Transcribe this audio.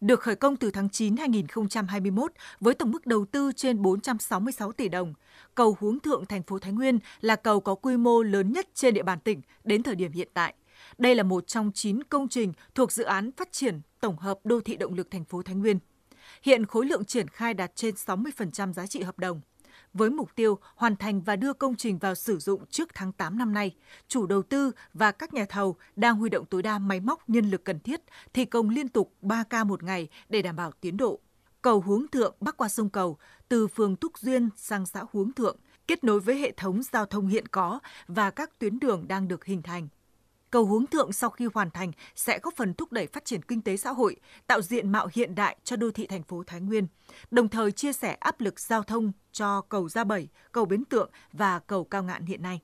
được khởi công từ tháng 9 2021 với tổng mức đầu tư trên 466 tỷ đồng. Cầu Hướng Thượng thành phố Thái Nguyên là cầu có quy mô lớn nhất trên địa bàn tỉnh đến thời điểm hiện tại. Đây là một trong 9 công trình thuộc dự án phát triển tổng hợp đô thị động lực thành phố Thái Nguyên. Hiện khối lượng triển khai đạt trên 60% giá trị hợp đồng với mục tiêu hoàn thành và đưa công trình vào sử dụng trước tháng 8 năm nay. Chủ đầu tư và các nhà thầu đang huy động tối đa máy móc nhân lực cần thiết, thi công liên tục 3 ca một ngày để đảm bảo tiến độ. Cầu Hướng Thượng bắc qua sông Cầu, từ phường Túc Duyên sang xã Hướng Thượng, kết nối với hệ thống giao thông hiện có và các tuyến đường đang được hình thành cầu hướng thượng sau khi hoàn thành sẽ góp phần thúc đẩy phát triển kinh tế xã hội, tạo diện mạo hiện đại cho đô thị thành phố Thái Nguyên, đồng thời chia sẻ áp lực giao thông cho cầu Gia Bảy, cầu Bến Tượng và cầu Cao Ngạn hiện nay.